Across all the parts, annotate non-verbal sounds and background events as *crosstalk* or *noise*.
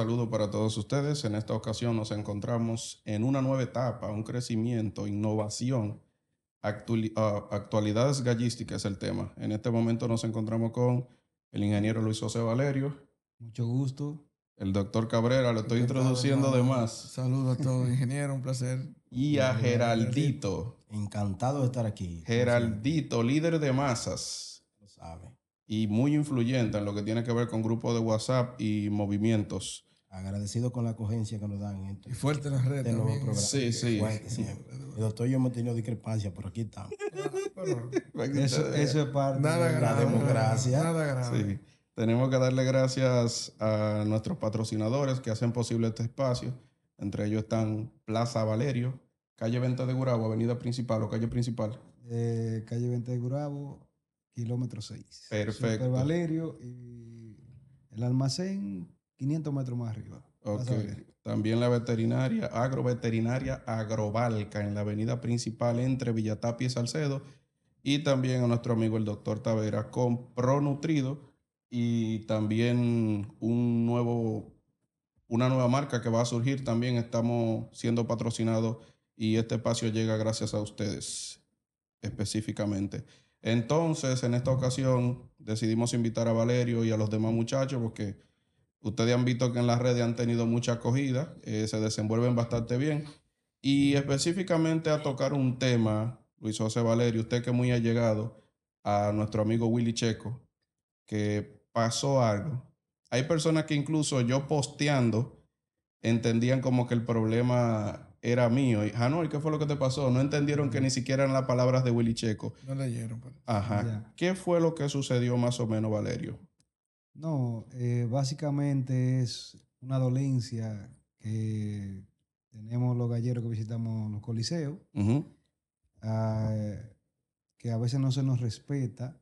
Saludos para todos ustedes. En esta ocasión nos encontramos en una nueva etapa, un crecimiento, innovación. Ah, actualidades gallísticas es el tema. En este momento nos encontramos con el ingeniero Luis José Valerio. Mucho gusto. El doctor Cabrera, lo estoy introduciendo de más. Saludos a todos, ingeniero, un placer. Y a Geraldito. Encantado de estar aquí. Geraldito, líder de masas. Lo sabe. Y muy influyente en lo que tiene que ver con grupos de WhatsApp y movimientos agradecido con la acogencia que nos dan. Este y fuerte en las redes también. Sí, sí. El doctor y yo hemos tenido discrepancias, pero aquí estamos. *laughs* Ah, eso, es parte de la democracia. Tenemos que darle gracias a nuestros patrocinadores que hacen posible este espacio. Entre ellos están Plaza Valerio, calle Venta de Gurabo, avenida principal o calle principal. Eh, calle Venta de Gurabo, kilómetro 6. Perfecto. Valerio y el almacén 500 metros más arriba. Ok. También la veterinaria, agroveterinaria Agrovalca, en la avenida principal entre Villatapi y Salcedo. Y también a nuestro amigo el doctor Tavera con Pronutrido. Y también un nuevo, una nueva marca que va a surgir. También estamos siendo patrocinados y este espacio llega gracias a ustedes específicamente. Entonces, en esta ocasión decidimos invitar a Valerio y a los demás muchachos porque Ustedes han visto que en las redes han tenido mucha acogida, eh, se desenvuelven bastante bien. Y específicamente a tocar un tema, Luis José Valerio, usted que muy ha llegado a nuestro amigo Willy Checo, que pasó algo. Hay personas que incluso yo posteando entendían como que el problema era mío. Y, ah, ¿qué fue lo que te pasó? No entendieron que ni siquiera eran las palabras de Willy Checo. No leyeron. Pues. Ajá. ¿Qué fue lo que sucedió más o menos, Valerio? No, eh, básicamente es una dolencia que tenemos los galleros que visitamos los coliseos, ah, que a veces no se nos respeta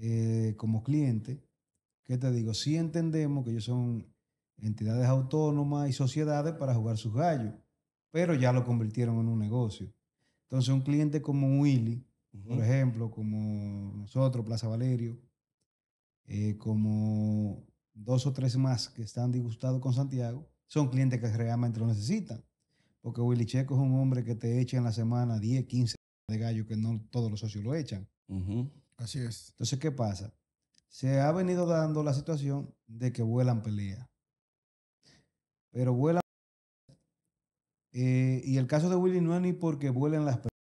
eh, como cliente. ¿Qué te digo? Sí entendemos que ellos son entidades autónomas y sociedades para jugar sus gallos, pero ya lo convirtieron en un negocio. Entonces un cliente como Willy, por ejemplo, como nosotros, Plaza Valerio, eh, como dos o tres más que están disgustados con Santiago, son clientes que realmente lo necesitan. Porque Willy Checo es un hombre que te echa en la semana 10, 15 de gallo que no todos los socios lo echan. Así es. Entonces, ¿qué pasa? Se ha venido dando la situación de que vuelan pelea Pero vuelan. Eh, y el caso de Willy no es ni porque vuelan las peleas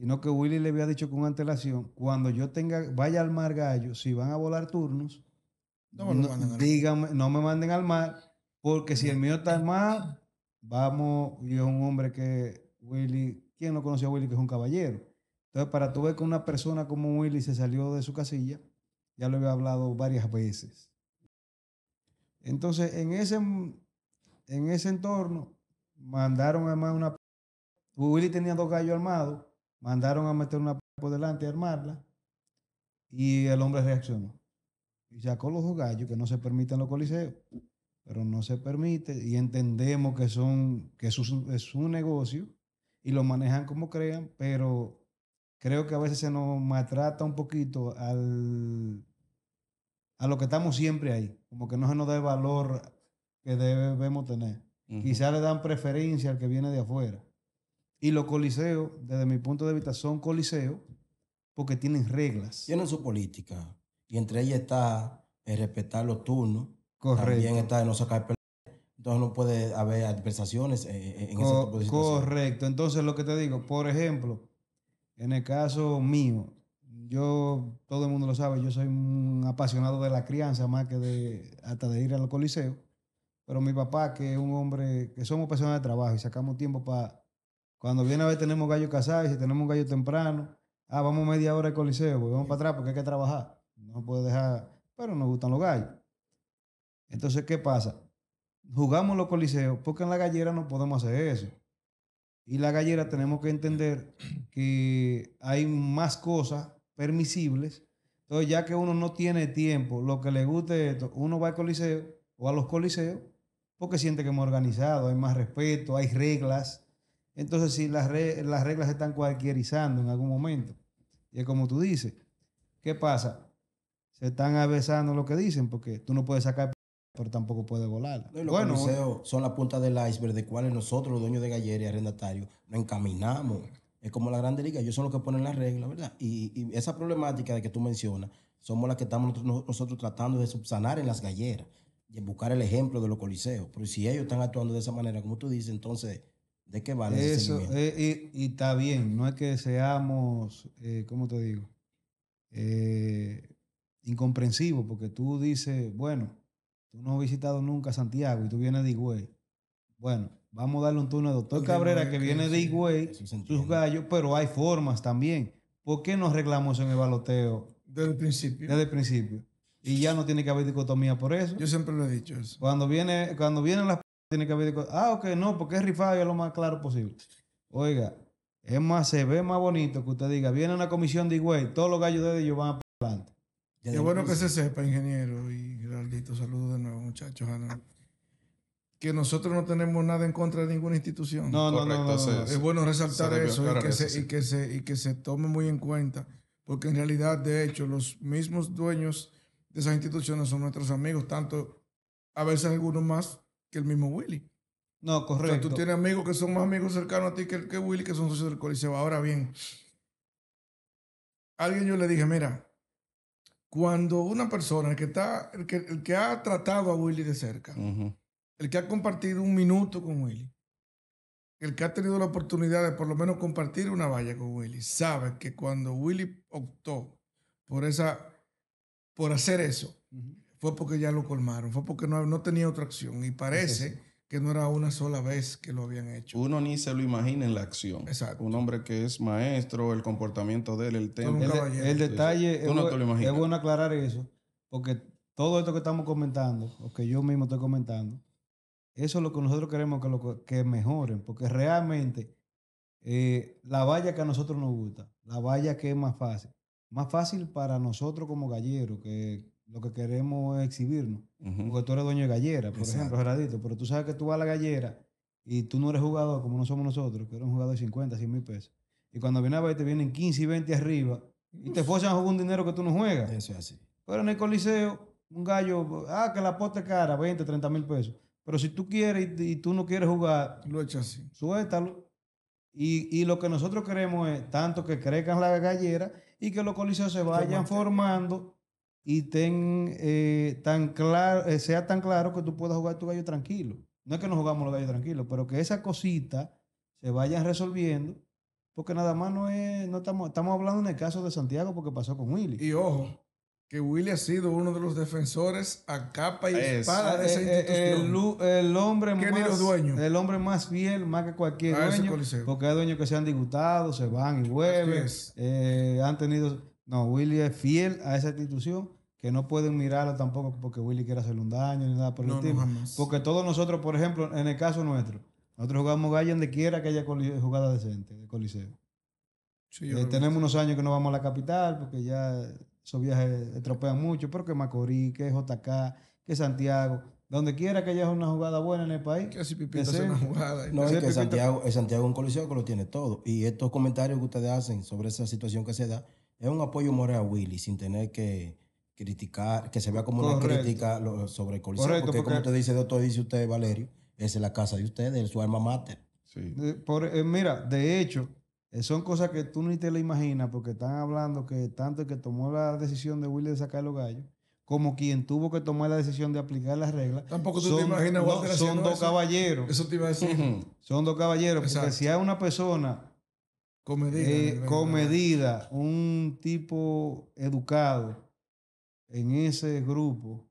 sino que Willy le había dicho con antelación, cuando yo tenga, vaya al mar gallo, si van a volar turnos, no, me manden al mar, porque si el mío está al mar, vamos, es un hombre que Willy, ¿quién no conoció a Willy que es un caballero? Entonces, para tú ver que una persona como Willy se salió de su casilla, ya lo había hablado varias veces. Entonces, en ese, en ese entorno, mandaron además una... Willy tenía dos gallos armados Mandaron a meter una por delante, y armarla, y el hombre reaccionó. Y sacó los gallos que no se permiten los coliseos, pero no se permite, y entendemos que, son, que es, un negocio y lo manejan como crean, pero creo que a veces se nos maltrata un poquito al, a lo que estamos siempre ahí, como que no se nos da el valor que debemos tener. quizás Quizá le dan preferencia al que viene de afuera. Y los coliseos, desde mi punto de vista, son coliseos porque tienen reglas. Tienen su política. Y entre ellas está el respetar los turnos. Correcto. También está el no sacar entonces no puede haber adversaciones en ese Correcto. Entonces lo que te digo, por ejemplo, en el caso mío, yo, todo el mundo lo sabe, yo soy un apasionado de la crianza más que de hasta de ir al coliseo. Pero mi papá, que es un hombre, que somos personas de trabajo y sacamos tiempo para cuando viene a ver, tenemos gallo casado y si tenemos un gallo temprano, ah, vamos media hora al coliseo, pues vamos para atrás porque hay que trabajar. No puede dejar, pero nos gustan los gallos. Entonces, ¿qué pasa? Jugamos los coliseos porque en la gallera no podemos hacer eso. Y la gallera tenemos que entender que hay más cosas permisibles. Entonces, ya que uno no tiene tiempo, lo que le guste esto, uno va al coliseo o a los coliseos porque siente que hemos organizado, hay más respeto, hay reglas entonces, si las, las reglas se están cualquierizando en algún momento, y es como tú dices, ¿qué pasa? Se están avesando lo que dicen, porque tú no puedes sacar, pero tampoco puedes volar. Los coliseos son la punta del iceberg, de cuales nosotros, los dueños de galleras y arrendatarios, nos encaminamos. Es como la Grande Liga, ellos son los que ponen las reglas, ¿verdad? Y, esa problemática de que tú mencionas, somos las que estamos nosotros tratando de subsanar en las galleras, de buscar el ejemplo de los coliseos. Pero si ellos están actuando de esa manera, como tú dices, entonces ¿De qué vale eso? Eh, y, está bien, no es que seamos, eh, ¿cómo te digo? Eh, incomprensivos, porque tú dices, bueno, tú no has visitado nunca Santiago y tú vienes de Higüey. Bueno, vamos a darle un turno al doctor Cabrera que viene de Higüey, sus gallos, pero hay formas también. ¿Por qué no arreglamos en el baloteo? Desde el principio. Desde el principio. Y ya no tiene que haber dicotomía por eso. Yo siempre lo he dicho eso. Cuando, viene, cuando vienen las tiene que haber... Ah, ok, no, porque es rifado y es lo más claro posible. Oiga, es más, se ve más bonito que usted diga, viene una comisión de igual, todos los gallos de ellos van para adelante. Qué bueno que pues se sepa, ingeniero y Geraldito, saludos de nuevo, muchachos. Que nosotros no tenemos nada en contra de ninguna institución. No, no, no, Es bueno resaltar eso, y que se tome muy en cuenta, porque en realidad, de hecho, los mismos dueños de esas instituciones son nuestros amigos, tanto a veces algunos más que el mismo Willy. No, correcto. tú tienes amigos que son más amigos cercanos a ti que, que Willy, que son socios del coliseo. Ahora bien, alguien yo le dije, mira, cuando una persona, el que, está, el que, ha tratado a Willy de cerca, el que ha compartido un minuto con Willy, el que ha tenido la oportunidad de por lo menos compartir una valla con Willy, sabe que cuando Willy optó por, esa, por hacer eso, fue porque ya lo colmaron, fue porque no, tenía otra acción y parece que no era una sola vez que lo habían hecho. Uno ni se lo imagina en la acción. Exacto. Un hombre que es maestro, el comportamiento de él, el tema. El, detalle, es, es bueno aclarar eso, porque todo esto que estamos comentando, o que yo mismo estoy comentando, eso es lo que nosotros queremos que, lo, mejoren, porque realmente eh, la valla que a nosotros nos gusta, la valla que es más fácil, más fácil para nosotros como gallero que lo que queremos es exhibirnos. Porque tú eres dueño de gallera, por ejemplo, Geradito. pero tú sabes que tú vas a la gallera y tú no eres jugador como no somos nosotros, que eres un jugador de 50, 100 mil pesos. Y cuando vienen a ver, te vienen 15 y 20 arriba y te fuesen a jugar un dinero que tú no juegas. Eso es así. Pero en el Coliseo, un gallo, ah, que la poste cara, 20, 30 mil pesos. Pero si tú quieres y, tú no quieres jugar, lo echas Suéltalo. Y, y, lo que nosotros queremos es tanto que crezcan la gallera y que los coliseos se vayan formando y ten, eh, tan claro, eh, sea tan claro que tú puedas jugar tu gallo tranquilo. No es que no jugamos los gallos tranquilos, pero que esa cosita se vaya resolviendo, porque nada más no es, no estamos, estamos hablando en el caso de Santiago porque pasó con Willy. Y ojo, que Willy ha sido uno de los defensores a capa y espada de eh, esa institución. El, hombre más, El hombre más fiel, más que cualquier dueño. Porque hay dueños que se han disgustado, se van y vuelven. han tenido no, Willy es fiel a esa institución que no pueden mirarlo tampoco porque Willy quiera hacerle un daño ni nada por el porque todos nosotros, por ejemplo, en el caso nuestro, nosotros jugamos gallo donde quiera que haya jugada decente, de coliseo. Eh, tenemos unos años que no vamos a la capital porque ya esos viajes estropean mucho, pero que Macorís, que JK, que Santiago, donde quiera que haya una jugada buena en el país. Que una jugada. No, es que Santiago, Santiago es un coliseo que lo tiene todo. Y estos comentarios que ustedes hacen sobre esa situación que se da, es un apoyo moral a Willy sin tener que criticar, que se vea como una crítica sobre el coliseo. porque, como te dice doctor, dice usted, Valerio, esa es la casa de ustedes, su alma mater. Eh, mira, de hecho, eh, son cosas que tú ni te la imaginas porque están hablando que tanto el que tomó la decisión de Willy de sacar los gallos como quien tuvo que tomar la decisión de aplicar las reglas. Tampoco tú son, te imaginas, Son dos caballeros. Eso te iba a decir. Son dos caballeros. Porque si hay una persona eh, comedida. un tipo educado en ese grupo.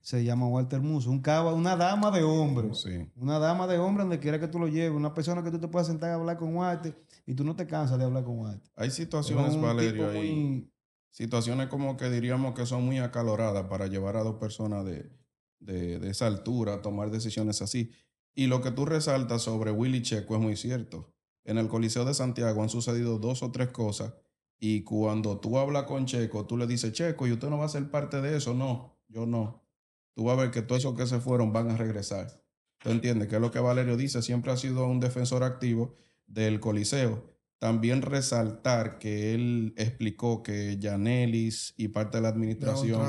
Se llama Walter Musso, un una dama de hombre. Una dama de hombre donde quiera que tú lo lleves, una persona que tú te puedas sentar a hablar con Walter y tú no te cansas de hablar con Walter. Hay situaciones, Valerio, Situaciones como que diríamos que son muy acaloradas para llevar a dos personas de, de esa altura a tomar decisiones así. Y lo que tú resaltas sobre Willy Checo es muy cierto en el Coliseo de Santiago han sucedido dos o tres cosas y cuando tú hablas con Checo, tú le dices, Checo, y usted no va a ser parte de eso, no, yo no. Tú vas a ver que todos esos que se fueron van a regresar. ¿Tú entiendes? Que es lo que Valerio dice, siempre ha sido un defensor activo del Coliseo. También resaltar que él explicó que Yanelis y parte de la administración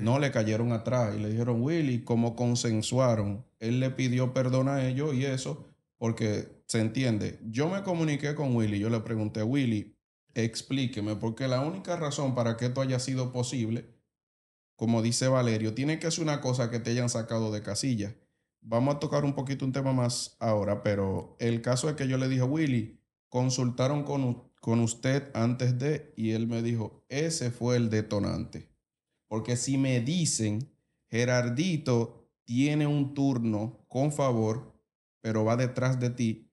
no le cayeron atrás y le dijeron, Willy, como consensuaron, él le pidió perdón a ellos y eso porque se entiende. Yo me comuniqué con Willy, yo le pregunté, Willy, explíqueme, porque la única razón para que esto haya sido posible, como dice Valerio, tiene que ser una cosa que te hayan sacado de casilla. Vamos a tocar un poquito un tema más ahora, pero el caso es que yo le dije, Willy, consultaron con, con usted antes de, y él me dijo, ese fue el detonante. Porque si me dicen, Gerardito tiene un turno con favor, pero va detrás de ti,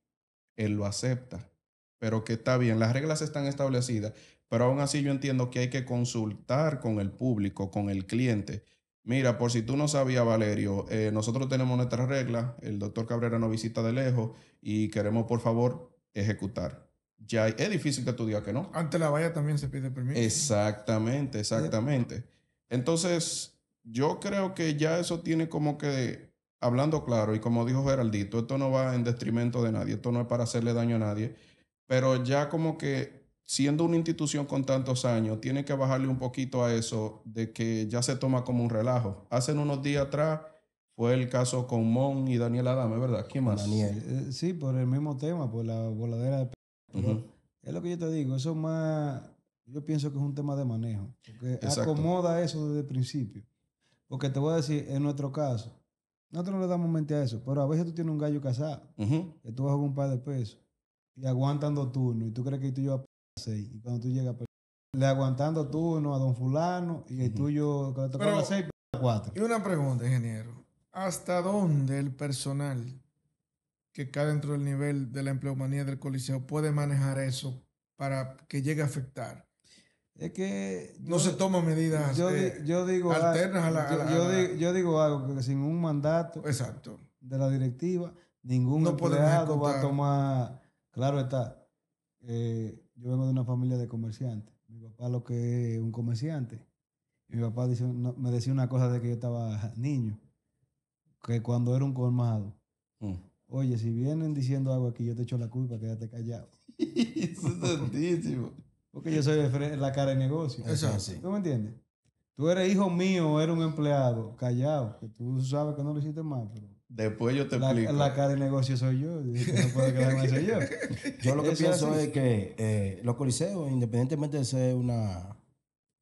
él lo acepta. Pero que está bien, las reglas están establecidas, pero aún así yo entiendo que hay que consultar con el público, con el cliente. Mira, por si tú no sabías, Valerio, eh, nosotros tenemos nuestras reglas, el doctor Cabrera no visita de lejos y queremos, por favor, ejecutar ya es difícil que tú digas que no. Ante la valla también se pide permiso. Exactamente, exactamente. Entonces, yo creo que ya eso tiene como que hablando claro, y como dijo Geraldito, esto no va en detrimento de nadie, esto no es para hacerle daño a nadie, pero ya como que siendo una institución con tantos años, tiene que bajarle un poquito a eso de que ya se toma como un relajo. Hace unos días atrás fue el caso con Mon y Daniel Adame, ¿verdad? ¿Quién más? Daniel. Eh, sí, por el mismo tema, por la voladera de... Es lo que yo te digo, eso más, yo pienso que es un tema de manejo, porque acomoda eso desde el principio. Porque te voy a decir, en nuestro caso, nosotros no le damos mente a eso, pero a veces tú tienes un gallo casado, que tú vas con un par de pesos y aguantando turno, y tú crees que tú llevas a seis, y cuando tú llegas a le aguantando turno a don Fulano y el tuyo que seis, cuatro. Y una pregunta, ingeniero: ¿hasta dónde el personal que cae dentro del nivel de la empleomanía del Coliseo puede manejar eso para que llegue a afectar es que. No se toman medidas yo, eh, digo, alternas a la. Yo, digo, algo, que sin un mandato. Exacto. De la directiva, ningún no va a tomar. Claro está. Eh, yo vengo de una familia de comerciantes. Mi papá lo que es un comerciante. mi papá me decía una cosa de que yo estaba niño. Que cuando era un colmado. Mm. Oye, si vienen diciendo algo aquí, yo te echo la culpa, quédate callado. *laughs* Eso es *laughs* santísimo. Porque yo soy la cara de negocio. así. ¿Tú me entiendes? Tú eres hijo mío, eres un empleado, callado, que tú sabes que no lo hiciste mal, pero... Después yo te explico. La cara de negocio soy yo, *laughs* yo. lo que pienso es que eh, los coliseos, independientemente de ser una,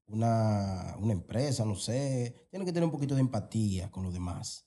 una, una empresa, no sé, tienen que tener un poquito de empatía con los demás.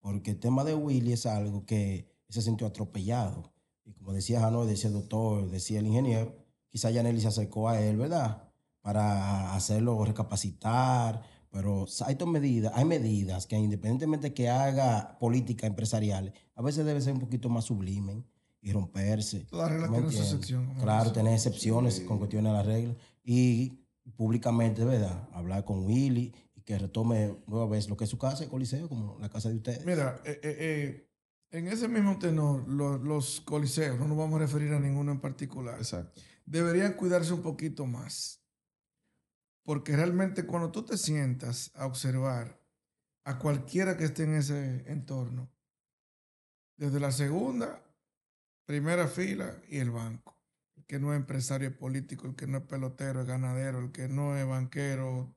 Porque el tema de Willy es algo que se sintió atropellado. Y como decía Hanoi, decía el doctor, decía el ingeniero, Quizás Nelly se acercó a él, ¿verdad? Para hacerlo recapacitar, pero hay medidas, hay medidas que independientemente que haga política empresarial, a veces debe ser un poquito más sublime y romperse. Claro, tener excepciones con cuestiones de la regla. Y públicamente, ¿verdad? Hablar con Willy y que retome nueva vez lo que es su casa, el coliseo, como la casa de ustedes. Mira, eh, eh, eh, en ese mismo tenor, los, los coliseos, no nos vamos a referir a ninguno en particular. Exacto deberían cuidarse un poquito más. Porque realmente cuando tú te sientas a observar a cualquiera que esté en ese entorno, desde la segunda, primera fila y el banco, el que no es empresario político, el que no es pelotero es ganadero, el que no es banquero,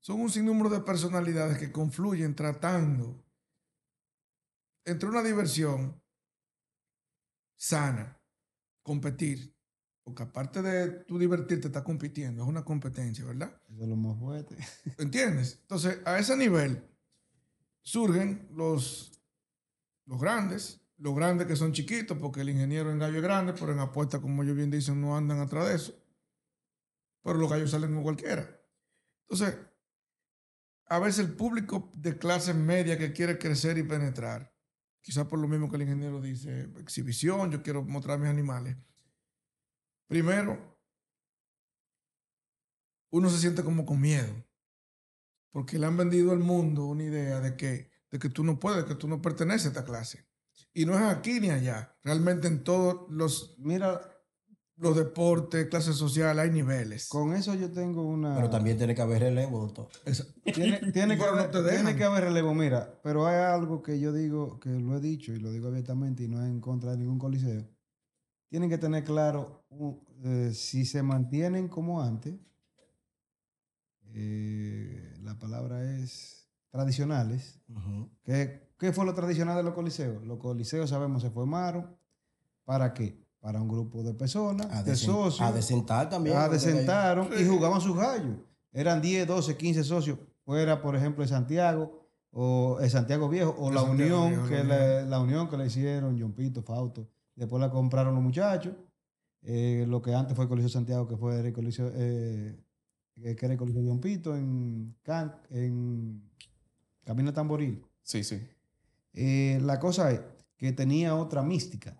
son un sinnúmero de personalidades que confluyen tratando entre una diversión sana, competir, porque aparte de tú divertirte, estás compitiendo, es una competencia, ¿verdad? Es de lo más fuerte. *laughs* ¿Entiendes? Entonces, a ese nivel surgen los, los grandes, los grandes que son chiquitos, porque el ingeniero en gallo es grande, pero en apuesta, como yo bien dicen, no andan atrás de eso. Pero los gallos salen como cualquiera. Entonces, a veces el público de clase media que quiere crecer y penetrar, quizás por lo mismo que el ingeniero dice, exhibición, yo quiero mostrar mis animales, Primero, uno se siente como con miedo, porque le han vendido al mundo una idea de que, de que tú no puedes, que tú no perteneces a esta clase. Y no es aquí ni allá. Realmente en todos los, mira, los deportes, clases sociales, hay niveles. Con eso yo tengo una... Pero también tiene que haber relevo, doctor. *laughs* Tiene, que, haber, tiene que haber relevo, mira. Pero hay algo que yo digo, que lo he dicho y lo digo abiertamente y no es en contra de ningún coliseo tienen que tener claro eh, si se mantienen como antes, eh, la palabra es tradicionales. ¿Qué, fue lo tradicional de los coliseos? Los coliseos, sabemos, se formaron. ¿Para qué? Para un grupo de personas, de socios. A desentar también. A ah, desentaron y jugaban sus gallos. Eran 10, 12, 15 socios. Fuera, por ejemplo, de Santiago o el Santiago Viejo o la, unión que la, unión que le hicieron John Pito, Fausto Después la compraron los muchachos. Eh, lo que antes fue el Coliseo Santiago, que fue el eh, eh, era el Coliseo de Pito, en, Camino en Camino Tamboril. Sí, sí. la cosa es que tenía otra mística.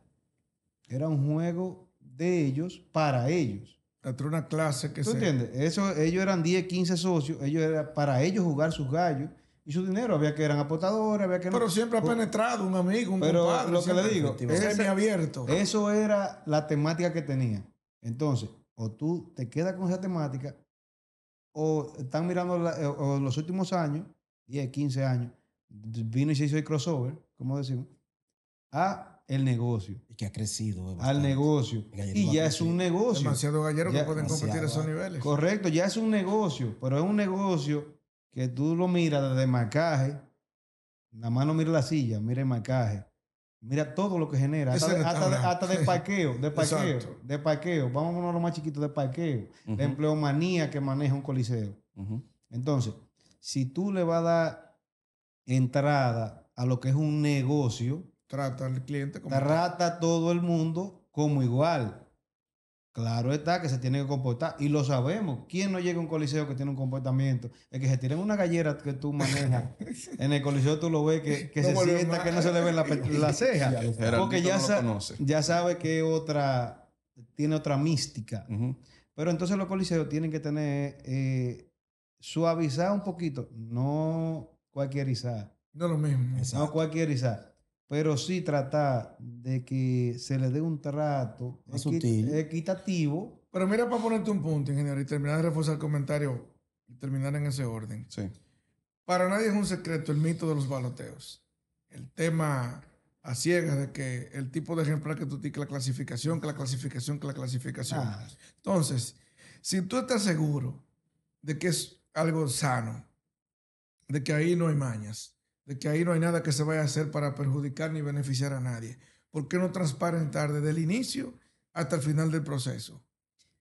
Era un juego de ellos para ellos. Entre una clase que ¿Tú se... entiendes? Eso, ellos eran 10, 15 socios. Ellos era para ellos jugar sus gallos y su dinero. Había que eran apostadores, había que... Pero siempre ha penetrado un amigo, un Pero lo que le digo, ese, abierto. Eso era la temática que tenía. Entonces, o tú te quedas con esa temática, o están mirando eh, los últimos años, 10, 15 años, vino y se hizo el crossover, como decimos, a el negocio. Y que ha crecido. Al negocio. Y ya es un negocio. Demasiado galleros que pueden competir a esos niveles. Correcto, ya es un negocio, pero es un negocio que tú lo miras desde macaje, nada más no mira la silla, mira el macaje, mira todo lo que genera, hasta, de, hasta, de, hasta de, paqueo, de paqueo, de a lo más chiquito, de parqueo, de empleomanía que maneja un coliseo. Entonces, si tú le vas a dar entrada a lo que es un negocio, trata al cliente como trata a todo el mundo como igual. Claro está que se tiene que comportar y lo sabemos. ¿Quién no llega a un coliseo que tiene un comportamiento? El que se tiene en una gallera que tú manejas *laughs* en el coliseo tú lo ves que, se sienta que no se le ve la, *laughs* ceja. porque ya, sabe que otra tiene otra mística. Pero entonces los coliseos tienen que tener eh, suavizar un poquito, no cualquier cualquierizar. No lo mismo. No cualquier cualquierizar pero sí tratar de que se le dé un trato equitativo. Pero mira, para ponerte un punto, ingeniero, y terminar de reforzar el comentario y terminar en ese orden. Sí. Para nadie es un secreto el mito de los baloteos. El tema a ciegas de que el tipo de ejemplar que tú tienes, que la clasificación, que la clasificación, que la clasificación. Ah. Entonces, si tú estás seguro de que es algo sano, de que ahí no hay mañas, de que ahí no hay nada que se vaya a hacer para perjudicar ni beneficiar a nadie. ¿Por qué no transparentar desde el inicio hasta el final del proceso?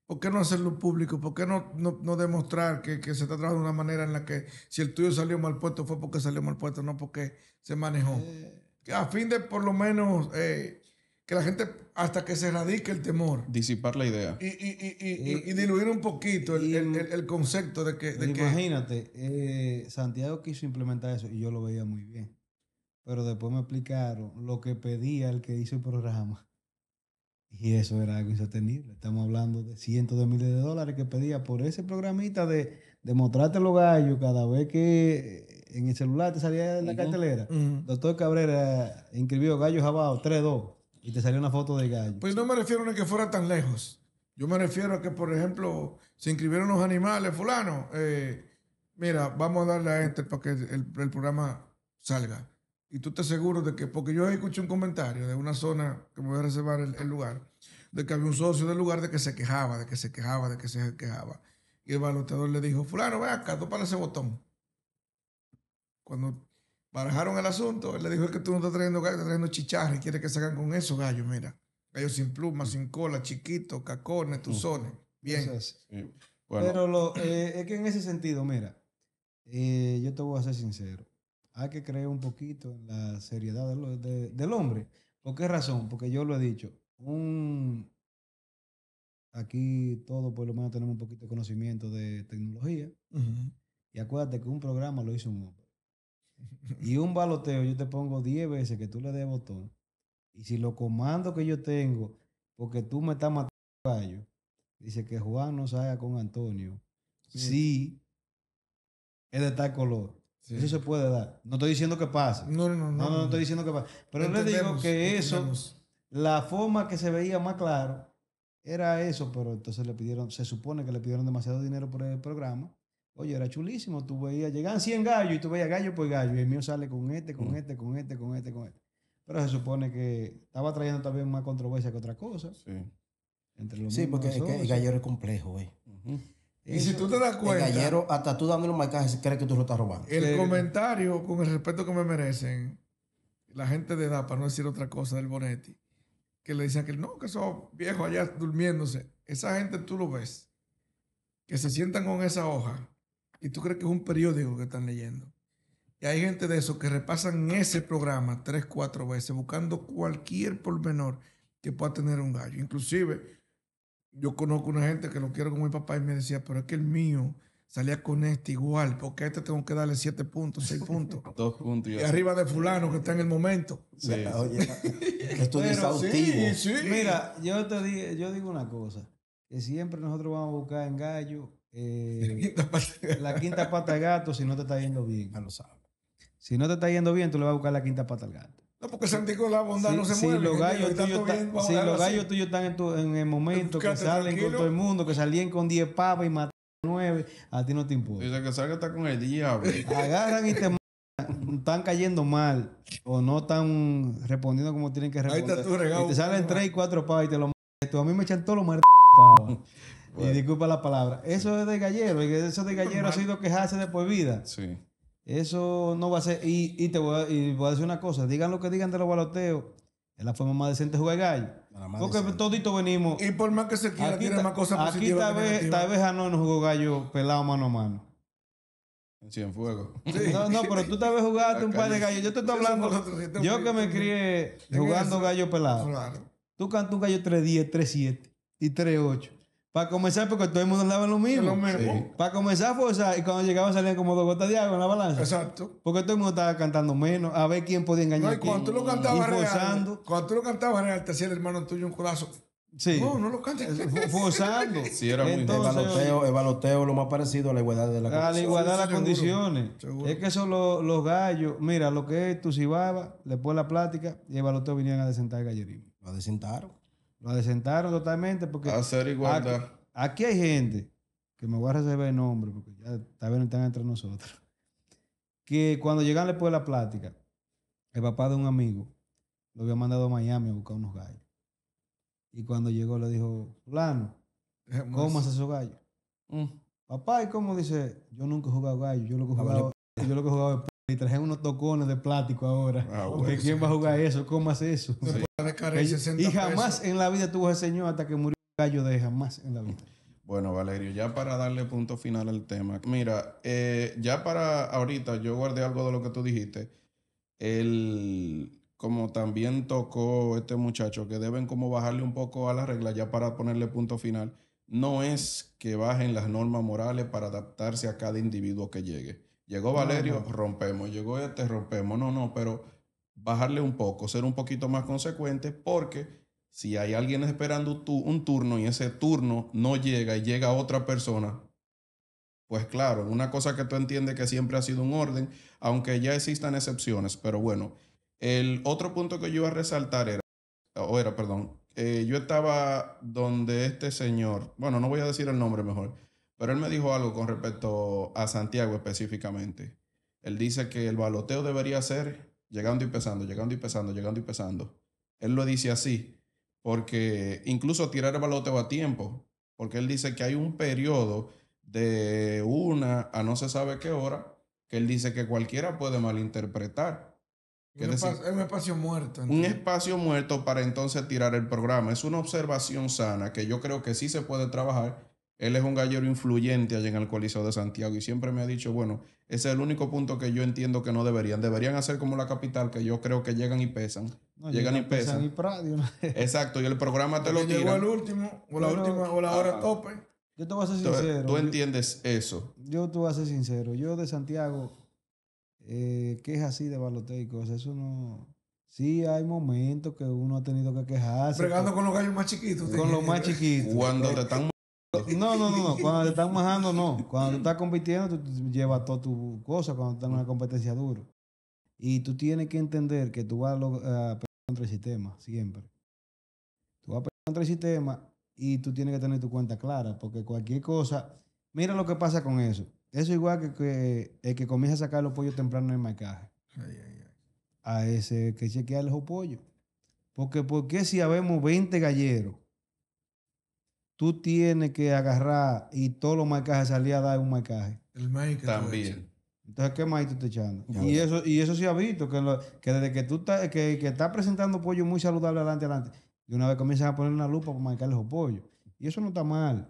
¿Por qué no hacerlo público? ¿Por qué no, no, demostrar que, se está trabajando de una manera en la que si el tuyo salió mal puesto fue porque salió mal puesto, no porque se manejó? Eh. Que A fin de por lo menos eh, que la gente, hasta que se erradique el temor. Disipar la idea. Y, y, y, y diluir un poquito el, concepto de que... imagínate, eh, Santiago quiso implementar eso y yo lo veía muy bien. Pero después me explicaron lo que pedía el que hizo el programa. Y eso era algo insostenible. Estamos hablando de cientos de miles de dólares que pedía por ese programita de, mostrarte los gallos cada vez que eh, en el celular te salía de la cartelera. Doctor Cabrera inscribió gallos abajo, 3-2. Y te salió una foto de gallo. Pues no me refiero a que fuera tan lejos. Yo me refiero a que, por ejemplo, se inscribieron los animales, fulano. Eh, mira, vamos a darle a este para que el, programa salga. Y tú te seguro de que, porque yo escuché un comentario de una zona que me voy a reservar el, lugar, de que había un socio del lugar de que se quejaba, de que se quejaba, de que se quejaba. Y el balotador le dijo, fulano, ve acá, tú para ese botón. Cuando barajaron el asunto. Él le dijo, que tú no estás trayendo gallo, estás trayendo y quieres que salgan con eso, gallo, mira. Gallos sin plumas, sin cola, chiquitos, cacones, mm. tuzones. Bien. Pero eh, es que en ese sentido, mira, eh, yo te voy a ser sincero. Hay que creer un poquito en la seriedad del hombre. ¿Por qué razón? Porque yo lo he dicho. Un, aquí todos por lo menos tenemos un poquito de conocimiento de tecnología. Y acuérdate que un programa lo hizo un hombre y un baloteo yo te pongo 10 veces que tú le des botón. Y si lo comando que yo tengo, porque tú me estás matando gallo, dice que Juan no salga con Antonio. Sí. es de tal color. Eso se puede dar. No estoy diciendo que pase. No, no, no. No, estoy diciendo que pase. Pero le digo que eso, la forma que se veía más claro, era eso, pero entonces le pidieron, se supone que le pidieron demasiado dinero por el programa Oye, era chulísimo. Tú veías, llegan 100 gallos y tú veías gallo pues gallo. Y el mío sale con este, con mm. este, con este, con este, con este. Pero se supone que estaba trayendo también más controversia que otra cosa. Sí. Entre los sí, porque el gallero es complejo, güey. Y si tú te das cuenta. El gallero, hasta tú dándole un marcaje, se cree que tú lo estás robando. El comentario, con el respeto que me merecen, la gente de edad, para no decir otra cosa, del Bonetti, que le dicen que no, que son viejos allá durmiéndose. Esa gente tú lo ves, que se sientan con esa hoja y tú crees que es un periódico que están leyendo. Y hay gente de eso que repasan ese programa tres, cuatro veces buscando cualquier pormenor que pueda tener un gallo. Inclusive, yo conozco una gente que lo quiero con mi papá y me decía, pero es que el mío salía con este igual, porque este tengo que darle siete puntos, seis puntos. *laughs* Dos puntos. Y, arriba de fulano que está en el momento. Sí. Oye, *laughs* esto es Mira, yo te yo digo una cosa, que siempre nosotros vamos a buscar en gallo eh, la, quinta pata al gato si no te está yendo bien. lo sabes. Si no te está yendo bien, tú le vas a buscar la quinta pata al gato. No, porque Santiago la bondad no se mueve. Los gallos los gallos tuyos están en, tu, en, el momento que salen con todo el mundo, que salían con 10 papas y mataron 9. A ti no te importa. Dice que salga está con el diablo. Agarran y te *laughs* están cayendo mal o no están respondiendo como tienen que responder. Ahí está tu regalo. Y te salen 3 y 4 papas y te lo matan. A mí me echan todos los muertos. *laughs* Y disculpa la palabra. Eso es de gallero. Eso de gallero ha sido quejarse de vida. Sí. Eso no va a ser. Y, te voy a, decir una cosa. Digan lo que digan de los baloteos. Es la forma más decente de jugar gallo. Porque decente. todito venimos. Y por más que se quiera, tiene más cosas aquí positivas. Aquí tal vez, tal vez a no jugó gallo pelado mano a mano. En fuego. Sí. *laughs* No, no, pero tú tal vez jugaste un par de gallos. Yo te estoy hablando. Yo que me crié jugando gallo pelado. Tú cantas un gallo 3-10, 3-7 y 3-8. Para comenzar, porque todo el mundo andaba lo mismo. Para comenzar fue, pues, o y cuando llegaba salían como dos gotas de agua en la balanza. Exacto. Porque todo el mundo estaba cantando menos, a ver quién podía engañar. No, cuando quién. tú lo cantabas cuando tú lo cantabas real, te hacía el hermano tuyo un colazo Sí. No, no lo cantes. Forzando. Sí, era muy Entonces, el, baloteo, el baloteo lo más parecido a la igualdad de las condiciones. A la igualdad de las condiciones. Es que son los, gallos. Mira, lo que es le después la plática y el baloteo vinieron a desentar el gallerismo. Lo desentaron. Lo desentaron totalmente porque... Hacer igualdad. Ah, aquí, hay gente, que me voy a reservar el nombre porque ya tal no están entre nosotros, que cuando llegan después de la plática, el papá de un amigo lo había mandado a Miami a buscar unos gallos. Y cuando llegó le dijo, fulano, eh, ¿cómo haces esos gallos? Mm. Papá, ¿y cómo dice? Yo nunca he jugado gallo, yo lo que ah, jugado, yo lo y trajeron unos tocones de plástico ahora. Ah, ¿quién va a jugar eso? ¿Cómo hace eso? y jamás en la vida tuvo ese señor hasta que murió el gallo de jamás en la vida. Bueno, Valerio, ya para darle punto final al tema. Mira, eh, ya para ahorita yo guardé algo de lo que tú dijiste. El, como también tocó este muchacho, que deben como bajarle un poco a la regla ya para ponerle punto final, no es que bajen las normas morales para adaptarse a cada individuo que llegue. Llegó Valerio, rompemos. Llegó este, rompemos. No, no, pero bajarle un poco, ser un poquito más consecuente, porque si hay alguien esperando un turno y ese turno no llega y llega otra persona, pues claro, una cosa que tú entiendes que siempre ha sido un orden, aunque ya existan excepciones, pero bueno, el otro punto que yo iba a resaltar era, o era, perdón, eh, yo estaba donde este señor, bueno, no voy a decir el nombre mejor, pero él me dijo algo con respecto a Santiago específicamente. Él dice que el baloteo debería ser llegando y pesando, llegando y pesando, llegando y pesando. Él lo dice así, porque incluso tirar el baloteo a tiempo, porque él dice que hay un periodo de una a no se sabe qué hora que él dice que cualquiera puede malinterpretar. Es un, espacio muerto. Un espacio muerto para entonces tirar el programa. Es una observación sana que yo creo que sí se puede trabajar él es un gallero influyente allá en el Coliseo de Santiago y siempre me ha dicho, bueno, ese es el único punto que yo entiendo que no deberían. Deberían hacer como la capital, que yo creo que llegan y pesan. No, llegan, y pesan. Y *laughs* Exacto, y el programa te lo tira. último, o la última, o la hora ah. tope. Yo te voy a ser sincero. Tú, entiendes eso. Yo te voy a ser sincero. Yo de Santiago, eh, que es así de balote eso no... Sí, hay momentos que uno ha tenido que quejarse. Pregando con los gallos más chiquitos. Con los más chiquitos. Cuando te eh, están no, no, no, Cuando te están majando, no. Cuando tú estás compitiendo, tú llevas todas tus cosas cuando estás en una competencia dura. Y tú tienes que entender que tú vas a, pelear contra el sistema, siempre. Tú vas a pelear contra el sistema y tú tienes que tener tu cuenta clara, porque cualquier cosa. Mira lo que pasa con eso. Eso es igual que, que el que comienza a sacar los pollos temprano en el marcaje. A ese que chequea los pollos. Porque, porque si habemos 20 galleros? tú tienes que agarrar y todos los marcajes salía a dar un marcaje. El maíz También. Entonces, ¿qué maíz tú estás echando? y eso, y eso sí ha visto, que, que desde que tú estás que, está presentando pollo muy saludable adelante, adelante, y una vez comienzan a poner una lupa para marcar los pollos. Y eso no está mal.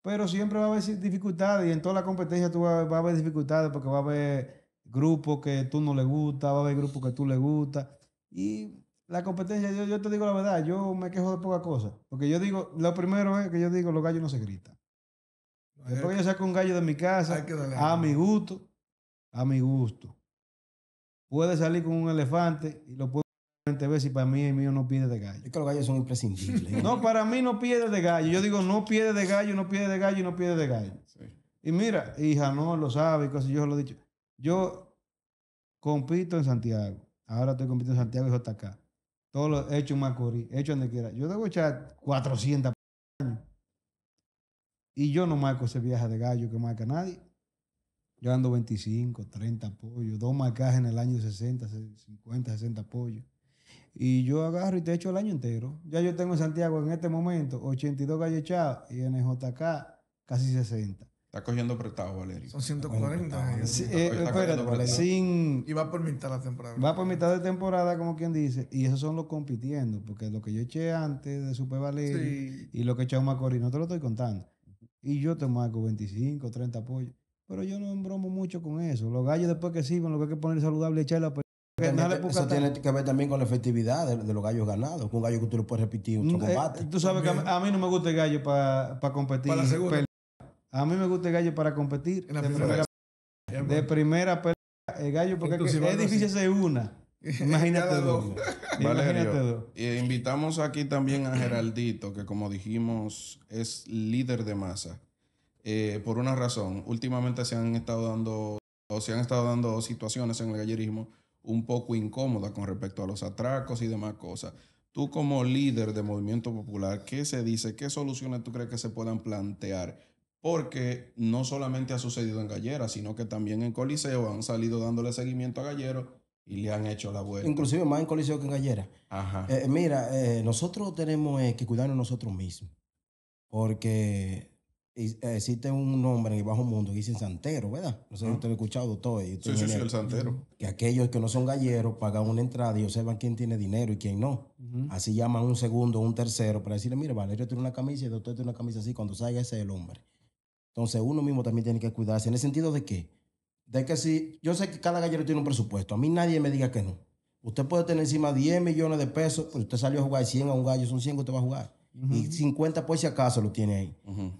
Pero siempre va a haber dificultades y en toda la competencia tú vas a haber dificultades porque va a haber grupos que tú no le gusta, va a haber grupos que tú le gusta. Y la competencia, yo, yo, te digo la verdad, yo me quejo de poca cosa. Porque yo digo, lo primero es que yo digo, los gallos no se gritan. Después yo saco un gallo de mi casa, a mi gusto, a mi gusto. Puede salir con un elefante y lo puedo ver si para mí el mío no pide de gallo. Es que los gallos son imprescindibles. no, para mí no pierde de gallo. Yo digo, no pierde de gallo, no pierde de gallo, y no pierde de gallo. Y mira, hija, no lo sabe, cosas, yo lo he dicho. Yo compito en Santiago. Ahora estoy compitiendo en Santiago y acá todo lo hecho en Macorís, hecho donde quiera. Yo debo echar 400 años. Y yo no marco ese viaje de gallo que marca nadie. Yo ando 25, 30 pollos, dos marcajes en el año 60, 50, 60 pollos. Y yo agarro y te echo el año entero. Ya yo tengo en Santiago en este momento 82 gallos echados y en el JK casi 60. Está cogiendo prestado, Valerio. Son 140. Eh, sí, eh, espérate, Y va por mitad de la temporada. Va por mitad de temporada, como quien dice. Y esos son los compitiendo. Porque lo que yo eché antes de Super Valerio y lo que echó Macorís, no te lo estoy contando. Y yo te marco 25, 30 apoyos. Pero yo no bromo mucho con eso. Los gallos después que sirven, lo que hay que poner saludable y la eso tiene que ver también con la efectividad de, los gallos ganados. un gallo que tú lo puedes repetir en mm, otro eh, combate. Tú sabes que a mí, no me gusta el gallo para competir. A mí me gusta el gallo para competir. de primera, pelea. El gallo, porque es, difícil ser una. *laughs* Imagínate dos. Imagínate dos. invitamos aquí también a Geraldito, que como dijimos, es líder de masa. Eh, por una razón. Últimamente se han estado dando o se han estado dando situaciones en el gallerismo un poco incómodas con respecto a los atracos y demás cosas. Tú como líder de Movimiento Popular, ¿qué se dice? ¿Qué soluciones tú crees que se puedan plantear porque no solamente ha sucedido en Gallera, sino que también en Coliseo han salido dándole seguimiento a Gallero y le han hecho la vuelta. Inclusive más en Coliseo que en Gallera. Ajá. Eh, mira, eh, nosotros tenemos eh, que cuidarnos nosotros mismos, porque existe un hombre en el bajo mundo que dicen Santero, ¿verdad? No sé si usted lo ha escuchado todo. Sí, sí, sí, el Santero. Que aquellos que no son galleros pagan una entrada y observan quién tiene dinero y quién no. Así llaman un segundo, un tercero, para decirle, mire, yo tiene una camisa y el doctor tiene una camisa así, cuando salga ese es el hombre. Entonces uno mismo también tiene que cuidarse. ¿En el sentido de qué? De que si yo sé que cada gallero tiene un presupuesto, a mí nadie me diga que no. Usted puede tener encima 10 millones de pesos, pero usted salió a jugar 100 a un gallo, son 100 que usted va a jugar. Y 50 por pues, si acaso lo tiene ahí.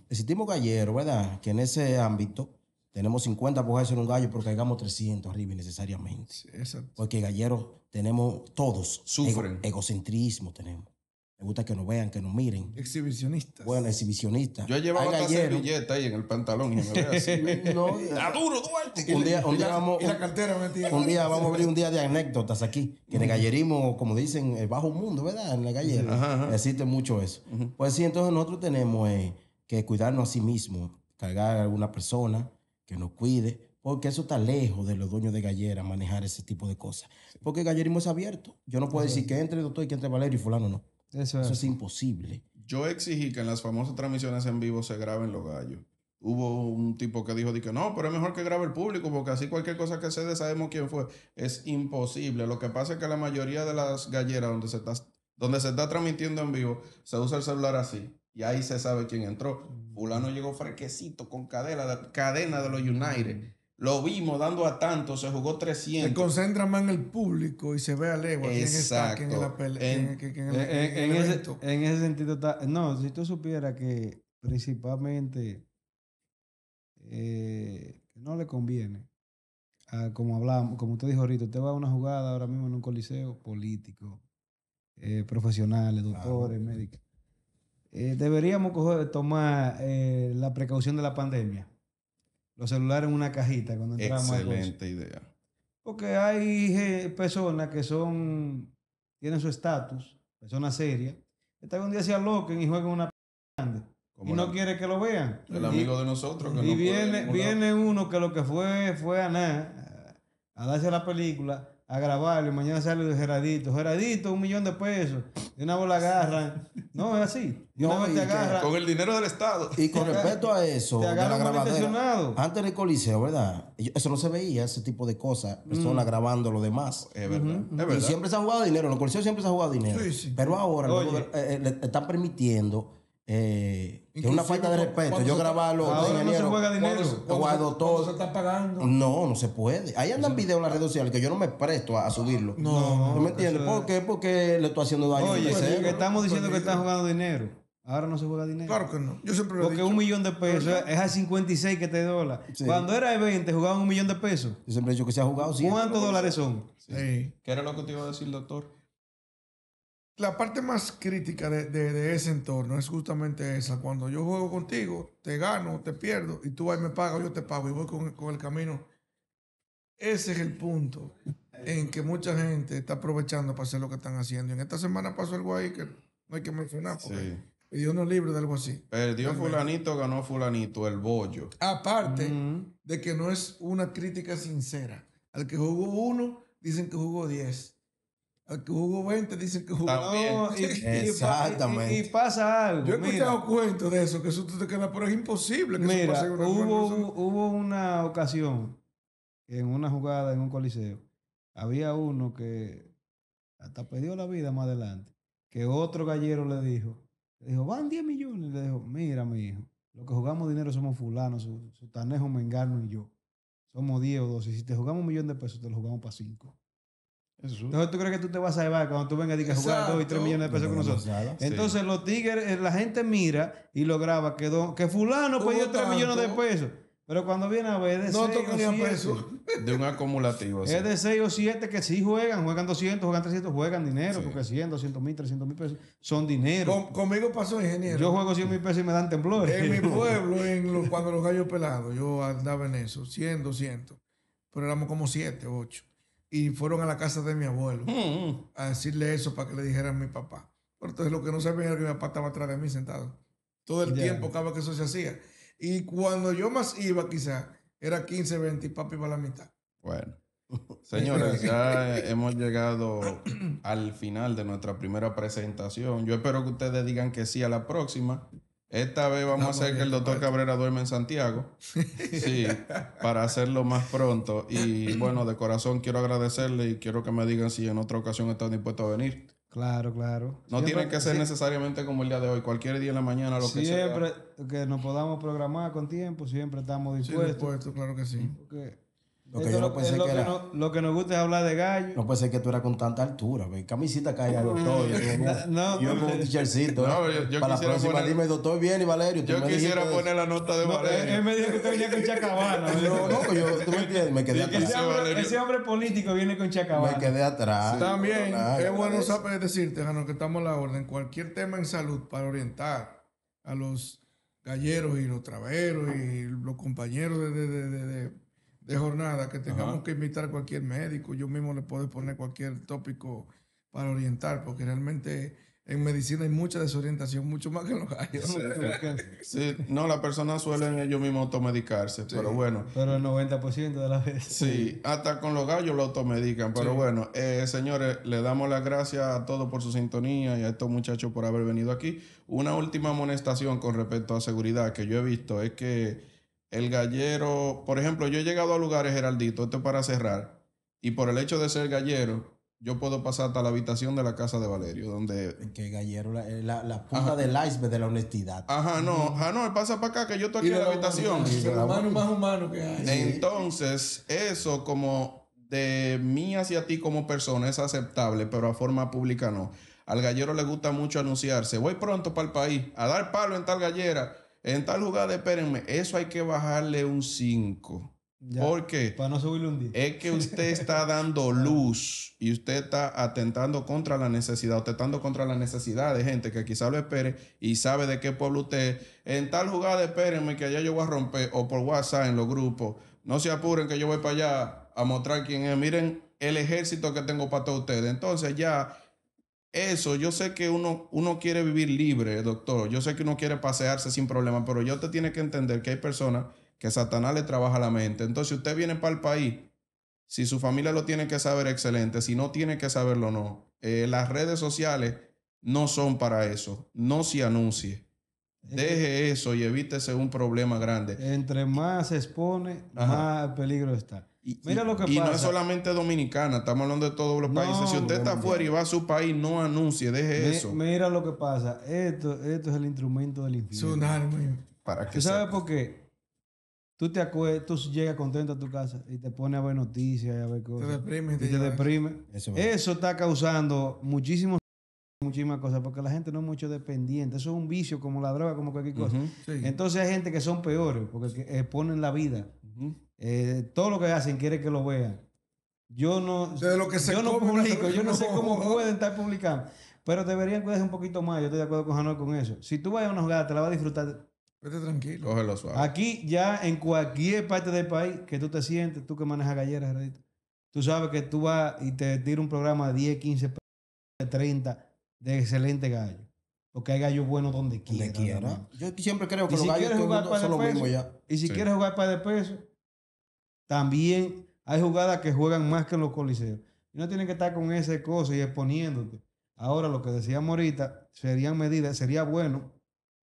Existimos galleros, ¿verdad? Que en ese ámbito tenemos 50 por en un gallo, pero caigamos 300 arriba necesariamente. exacto. Porque galleros tenemos todos. Sufren. egocentrismo tenemos. Me gusta que nos vean, que nos miren. Exhibicionistas. Bueno, exhibicionistas. Yo llevaba hasta servilleta ahí en el pantalón y me así. *laughs* no, duro, Duarte! Un día, vamos... Un día vamos a abrir un día de anécdotas aquí. Que en el gallerismo, como dicen, el eh, bajo mundo, ¿verdad? En la gallera. Existe mucho eso. Pues sí, entonces nosotros tenemos eh, que cuidarnos a sí mismos. Cargar a alguna persona que nos cuide. Porque eso está lejos de los dueños de gallera, manejar ese tipo de cosas. Porque el gallerismo es abierto. Yo no puedo decir que entre el doctor y que entre Valerio y fulano no. Eso es. imposible. Yo exigí que en las famosas transmisiones en vivo se graben los gallos. Hubo un tipo que dijo, que no, pero es mejor que grabe el público porque así cualquier cosa que se dé sabemos quién fue. Es imposible. Lo que pasa es que la mayoría de las galleras donde se está, donde se está transmitiendo en vivo se usa el celular así y ahí se sabe quién entró. Mm. Fulano llegó fresquecito con cadena, cadena de los United mm. Lo vimos dando a tanto, se jugó 300. Se concentra más en el público y se ve a legua Exacto. en ese sentido, está, no, si tú supieras que principalmente eh, no le conviene, como hablamos como usted dijo ahorita, usted va a una jugada ahora mismo en un coliseo político, eh, profesionales, doctores, médicos. Eh, deberíamos tomar eh, la precaución de la pandemia los celulares en una cajita cuando entramos Excelente idea. Porque hay eh, personas que son, tienen su estatus, personas serias, que tal un día se aloquen y jueguen una grande. Y no quiere que lo vean. El amigo de nosotros. y viene, viene uno que lo que fue fue a nada, a darse la película a grabarlo y mañana sale Geradito. Geradito, un millón de pesos. De una bola agarra... No, es así. Con el dinero del Estado. Y con respecto a eso, antes del Coliseo, ¿verdad? Eso no se veía, ese tipo de cosas. Personas mm. grabando lo demás. Es verdad. siempre se ha jugado dinero. En los Coliseos siempre se ha jugado dinero. Pero ahora eh, eh, ...le están permitiendo es eh, una falta de respeto. Yo grabarlo. Ahora no se juega dinero. se está pagando. No, no se puede. Ahí andan videos en las redes sociales que yo no me presto a, subirlo. No, no, me entiendes? ¿Por qué? Porque le estoy haciendo daño. Oye, estamos diciendo que están jugando dinero. Ahora no se juega dinero. Claro que no. Yo siempre lo Porque he un millón de pesos es a 56 que te dola. Cuando era de 20, jugaban un millón de pesos. Yo siempre he dicho que se ha jugado ¿Cuántos dólares son? Sí. ¿Qué era lo que te iba a decir, doctor? la parte más crítica de, ese entorno es justamente esa. Cuando yo juego contigo, te gano, te pierdo, y tú ahí me pagas, yo te pago y voy con, el camino. Ese es el punto en que mucha gente está aprovechando para hacer lo que están haciendo. en esta semana pasó algo ahí que no hay que mencionar. Porque dio Dios libre de algo así. Perdió fulanito, ganó fulanito, el bollo. Aparte mm. de que no es una crítica sincera. Al que jugó uno, dicen que jugó diez Jugó 20, dice que jugó. *laughs* y, Y, pasa algo. Yo he escuchado cuentos de eso, que eso pero es imposible hubo, una ocasión en una jugada en un coliseo. Había uno que hasta perdió la vida más adelante. Que otro gallero le dijo, le dijo, van 10 millones. le dijo, mira, mi hijo, lo que jugamos dinero somos fulanos, su, su tanejo, mengano y yo. Somos 10 o 12. Y si te jugamos un millón de pesos, te lo jugamos para 5. Entonces tú crees que tú te vas a llevar cuando tú vengas a jugar 2 y 3 millones de pesos con nosotros. Entonces los tigres, eh, la gente mira y lo graba que, que fulano pidió 3 millones de pesos. Pero cuando viene a ver, de no De un acumulativo. Así. Es de 6 o 7 que sí juegan, juegan 200, juegan 300, juegan dinero, porque 100, 200 mil, 300 mil pesos son dinero. conmigo pasó, ingeniero. Yo juego 100 mil pesos y me dan temblores. En mi *laughs* pueblo, en cuando los gallos pelados, yo andaba en eso, 100, 200. Pero éramos como 7, 8 y fueron a la casa de mi abuelo mm, mm. a decirle eso para que le dijeran a mi papá. entonces lo que no sabía era que mi papá estaba atrás de mí sentado. Todo el tiempo, cada vez que eso se hacía. Y cuando yo más iba, quizá, era 15, 20 y papi iba a la mitad. Bueno. *laughs* Señores, ya *laughs* hemos llegado al final de nuestra primera presentación. Yo espero que ustedes digan que sí a la próxima. Esta vez vamos a hacer que el doctor Cabrera duerme en Santiago. Sí, para hacerlo más pronto. Y bueno, de corazón quiero agradecerle y quiero que me digan si en otra ocasión están dispuestos a venir. Claro, claro. No tiene que ser necesariamente como el día de hoy, cualquier día en la mañana, lo que sea. Siempre que nos podamos programar con tiempo, siempre estamos dispuestos. Sí, dispuestos, claro que sí. Lo que pensé que, era. lo que nos gusta es hablar de gallo. No pensé que tú eras con tanta altura. Camisita cae doctor. Yo, no, un *laughs* tichercito. Eh. para la próxima dime, doctor viene Valerio. yo quisiera poner la nota de Valerio. Eh, él me dijo que usted venía con Chacabana. *laughs* no, yo, tú me entiendes. Me quedé atrás. Ese hombre, político viene con Chacabana. Me quedé atrás. También es bueno saber decirte, Jano, que estamos a la orden. Cualquier tema en salud para orientar a los galleros y los traveros y los compañeros de de jornada, que tengamos que invitar a cualquier médico, yo mismo le puedo poner cualquier tópico para orientar, porque realmente en medicina hay mucha desorientación, mucho más que en los gallos. Sí, *laughs* no, las personas suelen ellos mismos automedicarse, pero bueno. Pero el 90% de las veces. Sí, hasta con los gallos lo automedican, pero bueno, eh, señores, le damos las gracias a todos por su sintonía y a estos muchachos por haber venido aquí. Una última amonestación con respecto a seguridad que yo he visto es que el gallero, por ejemplo, yo he llegado a lugares, Geraldito, esto es para cerrar, y por el hecho de ser gallero, yo puedo pasar hasta la habitación de la casa de Valerio, donde... Que gallero, la, eh, la, del iceberg de la honestidad. Ajá, no, ajá, no, pasa para acá, que yo estoy aquí en la, habitación. la más que hay. Entonces, eso como de mí hacia ti como persona es aceptable, pero a forma pública no. Al gallero le gusta mucho anunciarse, voy pronto para el país, a dar palo en tal gallera en tal jugada, espérenme, eso hay que bajarle un 5. Porque para no subirle un 10. es que *laughs* usted está dando luz y usted está atentando contra la necesidad, atentando contra la necesidad de gente que quizá lo espere y sabe de qué pueblo usted En tal jugada, espérenme que allá yo voy a romper o por WhatsApp en los grupos. No se apuren que yo voy para allá a mostrar quién es. Miren el ejército que tengo para todos ustedes. Entonces ya eso, yo sé que uno, uno quiere vivir libre, doctor. Yo sé que uno quiere pasearse sin problema, pero yo te tiene que entender que hay personas que Satanás le trabaja la mente. Entonces, usted viene para el país, si su familia lo tiene que saber, excelente. Si no tiene que saberlo, no. Eh, las redes sociales no son para eso. No se anuncie. Deje eso y evítese un problema grande. Entre más se expone, más peligro está. Y, Mira lo que no es solamente dominicana, estamos hablando de todos los países. Si usted está afuera y va a su país, no anuncie, deje eso. Mira lo que pasa. Esto, esto es el instrumento del infierno. Para que ¿Tú sabes por qué? Tú te tú llegas contento a tu casa y te pone a ver noticias y a ver cosas. Te deprime. te, deprime. Eso, eso está causando muchísimos muchísimas cosas, porque la gente no es mucho dependiente. Eso es un vicio como la droga, como cualquier cosa. Entonces hay gente que son peores, porque eh, ponen la vida. Eh, todo lo que hacen quiere que lo vean. Yo no, yo no publico, yo no, sé cómo *laughs* pueden estar publicando. Pero deberían cuidarse un poquito más. Yo estoy de acuerdo con con eso. Si tú vas a una jugada, te la vas a disfrutar. tranquilo. Aquí, ya en cualquier parte del país que tú te sientes, tú que manejas galleras, Tú sabes que tú vas y te tiras un programa de 10, 15, 30 de excelente gallo. Porque hay gallos buenos donde quiera. Yo siempre creo que los gallos son Y si quieres jugar para de peso, también hay jugadas que juegan más que en los coliseos. Y no tienen que estar con ese cosa y exponiéndote. Ahora, lo que decía ahorita, serían medidas, sería bueno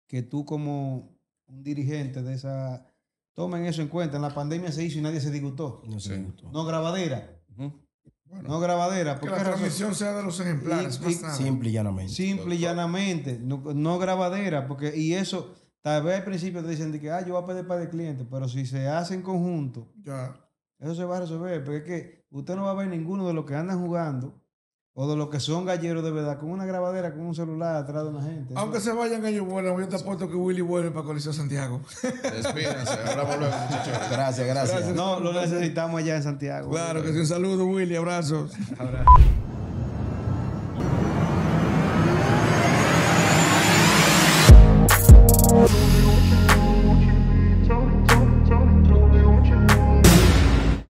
que tú como un dirigente de esa... Tomen eso en cuenta. En la pandemia se hizo y nadie se disgustó. No se disgustó. No grabadera no grabadera. Porque la transmisión sea de los ejemplares. Simple y llanamente. Simple y llanamente. No, grabadera. Porque, y eso, tal vez al principio te dicen que ah, yo voy a pedir para el cliente, pero si se hace en conjunto, eso se va a resolver. Porque es que usted no va a ver ninguno de los que andan jugando o de los que son galleros de verdad, con una grabadera, con un celular atrás de una gente. Aunque se vayan ellos, vuelan, yo te apuesto que Willy vuelve para Coliseo Santiago. *laughs* Despídense, ahora luego muchachos. Gracias, gracias, No, lo necesitamos allá en Santiago. Claro que sí, un saludo, Willy, abrazos. Abrazos.